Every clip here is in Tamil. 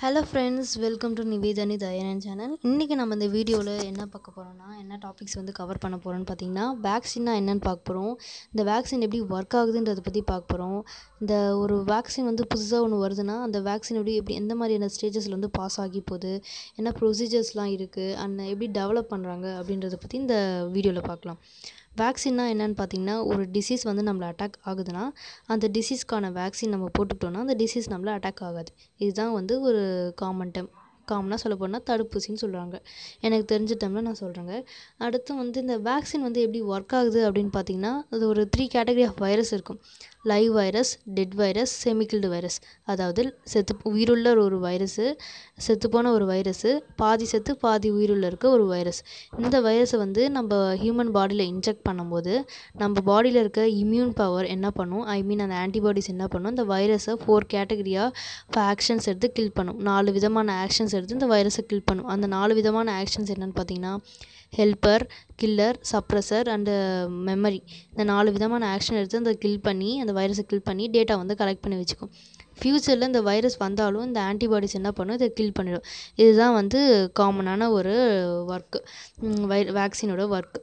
hello friends welcome to Nivedhani Dhayanan channel இன்றைக்கி நம்ம இந்த வீடியோவில் என்ன பார்க்க போகிறோம்னா என்ன டாபிக்ஸ் வந்து கவர் பண்ண போகிறோன்னு பார்த்தீங்கன்னா வேக்சின்னா என்னென்னு பார்க்க போகிறோம் இந்த வேக்சின் எப்படி ஒர்க் ஆகுதுன்றதை பற்றி பார்க்க போகிறோம் இந்த ஒரு வேக்சின் வந்து புதுசாக ஒன்று வருதுன்னா அந்த வேக்சின் எப்படி எப்படி எந்த மாதிரியான ஸ்டேஜஸில் வந்து பாஸ் ஆகி போகுது என்ன ப்ரொசீஜர்ஸ்லாம் இருக்குது அண்ட் எப்படி டெவலப் பண்ணுறாங்க அப்படின்றத பற்றி இந்த வீடியோவில் பார்க்கலாம் வேக்சின்னா என்னென்னு பார்த்தீங்கன்னா ஒரு டிசீஸ் வந்து நம்மளை அட்டாக் ஆகுதுன்னா அந்த டிசீஸ்க்கான வேக்சின் நம்ம போட்டுக்கிட்டோன்னா அந்த டிசீஸ் நம்மளை அட்டாக் ஆகாது இதுதான் வந்து ஒரு காமன் டைம் காமனாக சொல்ல போனால் தடுப்பூசின்னு சொல்கிறாங்க எனக்கு தெரிஞ்ச டைமில் நான் சொல்கிறேங்க அடுத்து வந்து இந்த வேக்சின் வந்து எப்படி ஒர்க் ஆகுது அப்படின்னு பார்த்தீங்கன்னா அது ஒரு த்ரீ கேட்டகரி ஆஃப் வைரஸ் இருக்கும் live virus dead virus semikilled virus அதாவது செத்து உயிருள்ள ஒரு வைரஸு செத்துப்போன ஒரு வைரஸு பாதி செத்து பாதி உயிருள்ள இருக்க ஒரு வைரஸ் இந்த வைரஸை வந்து நம்ம ஹியூமன் பாடியில் இன்ஜெக்ட் பண்ணும்போது நம்ம பாடியில் இருக்க இம்யூன் பவர் என்ன பண்ணும் ஐ மீன் அந்த ஆன்டிபாடிஸ் என்ன பண்ணும் இந்த வைரஸை ஃபோர் கேட்டகரியாக ஆக்ஷன்ஸ் எடுத்து கில் பண்ணும் நாலு விதமான ஆக்ஷன்ஸ் எடுத்து இந்த வைரஸை கில் பண்ணும் அந்த நாலு விதமான ஆக்ஷன்ஸ் என்னென்னு பார்த்தீங்கன்னா helper killer suppressor and memory இந்த நாலு விதமான ஆக்ஷன் எடுத்து அந்த கில் பண்ணி அந்த வைரஸை கில் பண்ணி டேட்டா வந்து கலெக்ட் பண்ணி வச்சுக்கும் ஃப்யூச்சரில் இந்த வைரஸ் வந்தாலும் இந்த ஆன்டிபாடிஸ் என்ன பண்ணும் இதை கில் பண்ணிடும் இதுதான் வந்து காமனான ஒரு ஒர்க்கு வை வேக்சினோட ஒர்க்கு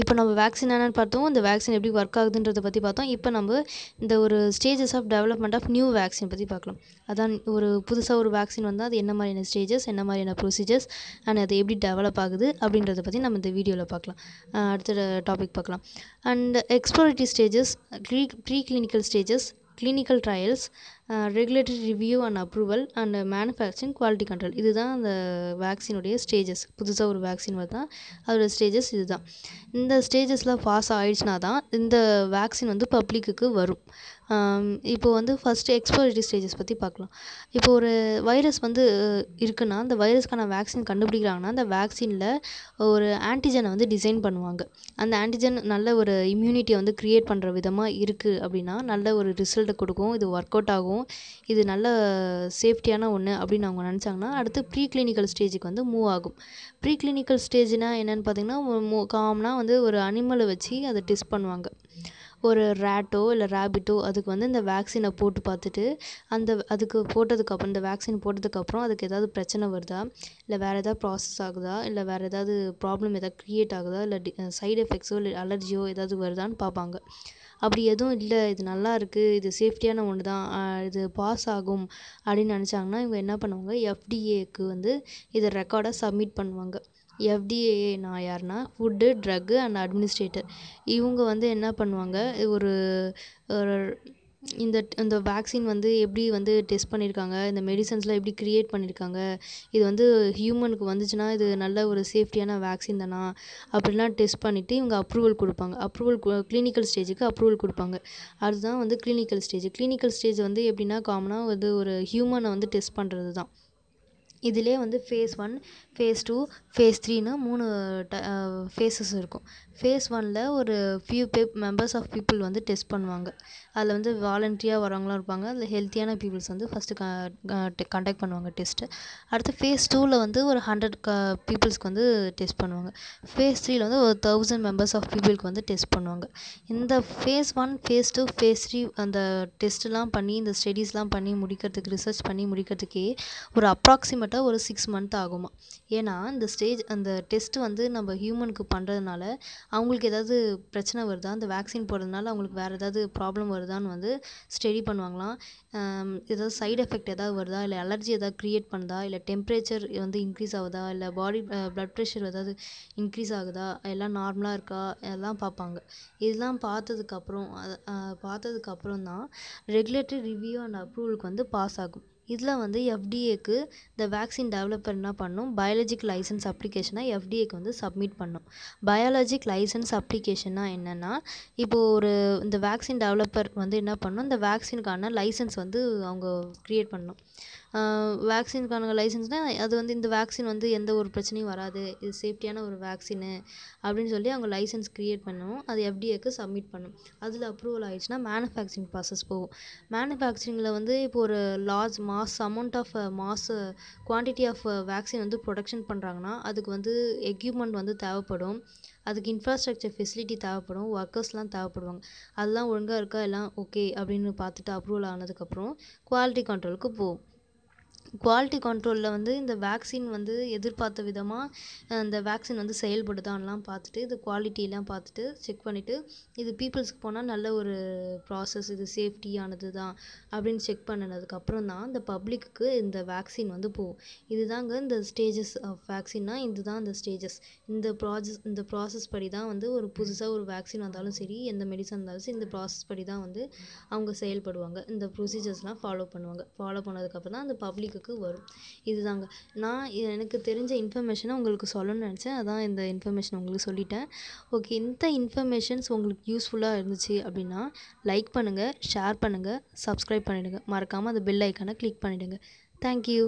இப்போ நம்ம வேக்சின் என்னென்னு பார்த்தோம் இந்த வேக்சின் எப்படி ஒர்க் ஆகுதுன்றதை பற்றி பார்த்தோம் இப்போ நம்ம இந்த ஒரு stages of development of new vaccine பற்றி பார்க்கலாம் அதான் ஒரு புதுசாக ஒரு வேக்சின் வந்தால் அது என்ன மாதிரியான ஸ்டேஜஸ் என்ன மாதிரியான ப்ரொசீஜர்ஸ் அண்ட் அது எப்படி டெவலப் ஆகுது அப்படின்றத பற்றி நம்ம இந்த வீடியோவில் பார்க்கலாம் அடுத்த டாபிக் பார்க்கலாம் and explorative stages pre pre clinical stages clinical trials regulatory review and approval and manufacturing quality control இது தான் அந்த வேக்சினுடைய ஸ்டேஜஸ் புதுசாக ஒரு வேக்சின் வருதா அதோடய ஸ்டேஜஸ் இது தான் இந்த ஸ்டேஜஸில் பாஸ் ஆகிடுச்சினா தான் இந்த வேக்சின் வந்து பப்ளிக்குக்கு வரும் இப்போது வந்து ஃபஸ்ட்டு எக்ஸ்போரிட்டி ஸ்டேஜஸ் பற்றி பார்க்கலாம் இப்போ ஒரு வைரஸ் வந்து இருக்குன்னா அந்த வைரஸ்க்கான வேக்சின் கண்டுபிடிக்கிறாங்கன்னா அந்த வேக்சினில் ஒரு ஆன்டிஜனை வந்து டிசைன் பண்ணுவாங்க அந்த ஆன்டிஜன் நல்ல ஒரு இம்யூனிட்டியை வந்து க்ரியேட் பண்ணுற விதமாக இருக்குது அப்படின்னா நல்ல ஒரு ரிசல்ட்டை கொடுக்கும் இது ஒர்க் அவுட் ஆகும் இருக்கும் இது நல்ல சேஃப்டியான ஒன்று அப்படின்னு அவங்க நினச்சாங்கன்னா அடுத்து ப்ரீ கிளினிக்கல் ஸ்டேஜுக்கு வந்து மூவ் ஆகும் ப்ரீ கிளினிக்கல் ஸ்டேஜ்னால் என்னென்னு பார்த்தீங்கன்னா காமனாக வந்து ஒரு அனிமலை வச்சு அதை டெஸ்ட் பண்ணுவாங்க ஒரு ரேட்டோ இல்லை ரேபிட்டோ அதுக்கு வந்து இந்த வேக்சினை போட்டு பார்த்துட்டு அந்த அதுக்கு போட்டதுக்கப்புறம் இந்த வேக்சின் போட்டதுக்கப்புறம் அதுக்கு ஏதாவது பிரச்சனை வருதா இல்லை வேறு ஏதாவது ப்ராசஸ் ஆகுதா இல்லை வேறு ஏதாவது ப்ராப்ளம் ஏதாவது க்ரியேட் ஆகுதா இல்லை சைடு எஃபெக்ட்ஸோ இல்லை அலர்ஜியோ ஏதாவது வருதான்னு பார்ப்பாங்க அப்படி எதுவும் இல்லை இது நல்லாயிருக்கு இது சேஃப்டியான ஒன்று தான் இது பாஸ் ஆகும் அப்படின்னு நினச்சாங்கன்னா இவங்க என்ன பண்ணுவாங்க எஃப்டிஏக்கு வந்து இதை ரெக்கார்டை சப்மிட் பண்ணுவாங்க நான் யாருன்னா ஃபுட்டு ட்ரக்கு அண்ட் அட்மினிஸ்ட்ரேட்டர் இவங்க வந்து என்ன பண்ணுவாங்க ஒரு ஒரு இந்த இந்த வேக்சின் வந்து எப்படி வந்து டெஸ்ட் பண்ணியிருக்காங்க இந்த மெடிசன்ஸ்லாம் எப்படி க்ரியேட் பண்ணியிருக்காங்க இது வந்து ஹியூமனுக்கு வந்துச்சுன்னா இது நல்ல ஒரு சேஃப்டியான வேக்சின் தானா அப்படிலாம் டெஸ்ட் பண்ணிவிட்டு இவங்க அப்ரூவல் கொடுப்பாங்க அப்ரூவல் கிளினிக்கல் ஸ்டேஜுக்கு அப்ரூவல் கொடுப்பாங்க அதுதான் வந்து கிளினிக்கல் ஸ்டேஜ் கிளினிக்கல் ஸ்டேஜ் வந்து எப்படின்னா காமனாக வந்து ஒரு ஹியூமனை வந்து டெஸ்ட் பண்ணுறது தான் இதிலே வந்து phase one phase two phase த்ரீன்னு மூணு ட ஃபேஸஸ் இருக்கும் ஃபேஸ் ஒனில் ஒரு ஃபியூ பேப் மெம்பர்ஸ் ஆஃப் பீப்புள் வந்து டெஸ்ட் பண்ணுவாங்க அதில் வந்து வாலண்ட்ரியாக வரவங்களாம் இருப்பாங்க அதில் ஹெல்த்தியான பீப்புள்ஸ் வந்து ஃபஸ்ட்டு க கண்டக்ட் பண்ணுவாங்க டெஸ்ட்டு அடுத்து ஃபேஸ் டூவில் வந்து ஒரு ஹண்ட்ரட் க பீப்புள்ஸ்க்கு வந்து டெஸ்ட் பண்ணுவாங்க ஃபேஸ் த்ரீயில் வந்து ஒரு தௌசண்ட் மெம்பர்ஸ் ஆஃப் பீப்புளுக்கு வந்து டெஸ்ட் பண்ணுவாங்க இந்த phase one phase two phase three அந்த டெஸ்ட்டுலாம் பண்ணி இந்த ஸ்டடீஸ்லாம் பண்ணி முடிக்கிறதுக்கு ரிசர்ச் பண்ணி முடிக்கிறதுக்கே ஒரு அப்ராக்சிமேட்டாக ஒரு சிக்ஸ் மந்த் ஆகுமா ஏன்னா இந்த ஸ்டேஜ் அந்த டெஸ்ட்டு வந்து நம்ம ஹியூமனுக்கு பண்ணுறதுனால அவங்களுக்கு ஏதாவது பிரச்சனை வருதா இந்த வேக்சின் போடுறதுனால அவங்களுக்கு வேறு ஏதாவது ப்ராப்ளம் வருதான்னு வந்து ஸ்டடி பண்ணுவாங்களாம் ஏதாவது சைட் எஃபெக்ட் ஏதாவது வருதா இல்லை அலர்ஜி ஏதாவது க்ரியேட் பண்ணுதா இல்லை டெம்ப்ரேச்சர் வந்து இன்க்ரீஸ் ஆகுதா இல்லை பாடி ப்ளட் ப்ரெஷர் ஏதாவது இன்க்ரீஸ் ஆகுதா எல்லாம் நார்மலாக இருக்கா எல்லாம் பார்ப்பாங்க இதெல்லாம் பார்த்ததுக்கப்புறம் பார்த்ததுக்கப்புறம் தான் ரெகுலேட்டரி ரிவ்யூ அண்ட் அப்ரூவலுக்கு வந்து பாஸ் ஆகும் இதில் வந்து எஃப்டிஏக்கு இந்த வேக்சின் டெவலப்பர் என்ன பண்ணும் பயாலஜிக் லைசன்ஸ் அப்ளிகேஷனை எஃப்டிஏக்கு வந்து சப்மிட் பண்ணும் பயாலஜிக் லைசன்ஸ் அப்ளிகேஷன்னா என்னென்னா இப்போது ஒரு இந்த வேக்சின் டெவலப்பர் வந்து என்ன பண்ணும் இந்த வேக்சினுக்கான லைசன்ஸ் வந்து அவங்க க்ரியேட் பண்ணணும் வேக்சினுக்கான லைசன்ஸ்னால் அது வந்து இந்த வேக்சின் வந்து எந்த ஒரு பிரச்சனையும் வராது இது சேஃப்டியான ஒரு வேக்சினு அப்படின்னு சொல்லி அவங்க லைசன்ஸ் க்ரியேட் பண்ணணும் அது எஃப்டிஏக்கு சப்மிட் பண்ணணும் அதில் அப்ரூவல் ஆகிடுச்சுன்னா மேனுஃபேக்சரிங் ப்ராசஸ் போகும் மேனுஃபேக்சரிங்கில் வந்து இப்போ ஒரு large mass amount of mass quantity of vaccine வந்து ப்ரொடக்ஷன் பண்ணுறாங்கன்னா அதுக்கு வந்து எக்யூப்மெண்ட் வந்து தேவைப்படும் அதுக்கு இன்ஃப்ராஸ்ட்ரக்சர் ஃபெசிலிட்டி தேவைப்படும் ஒர்க்கர்ஸ்லாம் தேவைப்படுவாங்க அதெல்லாம் ஒழுங்காக இருக்கா எல்லாம் ஓகே அப்படின்னு பார்த்துட்டு அப்ரூவல் ஆனதுக்கப்புறம் குவாலிட்டி கண்ட்ரோலுக்கு போகும் குவாலிட்டி கண்ட்ரோலில் வந்து இந்த வேக்சின் வந்து எதிர்பார்த்த விதமாக இந்த வேக்சின் வந்து செயல்படுதான்லாம் பார்த்துட்டு இது குவாலிட்டிலாம் பார்த்துட்டு செக் பண்ணிவிட்டு இது பீப்புள்ஸ்க்கு போனால் நல்ல ஒரு ப்ராசஸ் இது சேஃப்டியானது தான் அப்படின்னு செக் பண்ணுனதுக்கப்புறம் தான் இந்த பப்ளிக்குக்கு இந்த வேக்சின் வந்து போகும் இது தாங்க இந்த ஸ்டேஜஸ் ஆஃப் வேக்சின்னா இது தான் இந்த ஸ்டேஜஸ் இந்த ப்ராசஸ் இந்த ப்ராசஸ் படி தான் வந்து ஒரு புதுசாக ஒரு வேக்சின் வந்தாலும் சரி எந்த மெடிசன் இருந்தாலும் சரி இந்த ப்ராசஸ் படி தான் வந்து அவங்க செயல்படுவாங்க இந்த ப்ரொசீஜர்ஸ்லாம் ஃபாலோ பண்ணுவாங்க ஃபாலோ பண்ணதுக்கப்புறம் தான் அந்த பப்ளிக் லாக்குக்கு வரும் இதுதாங்க நான் எனக்கு தெரிஞ்ச இன்ஃபர்மேஷனை உங்களுக்கு சொல்லணும்னு நினச்சேன் அதான் இந்த இன்ஃபர்மேஷன் உங்களுக்கு சொல்லிட்டேன் ஓகே இந்த இன்ஃபர்மேஷன்ஸ் உங்களுக்கு யூஸ்ஃபுல்லாக இருந்துச்சு அப்படின்னா லைக் பண்ணுங்கள் ஷேர் பண்ணுங்கள் சப்ஸ்கிரைப் பண்ணிவிடுங்க மறக்காமல் அந்த பெல் ஐக்கானை கிளிக் பண்ணிவிடுங்க தேங்க்யூ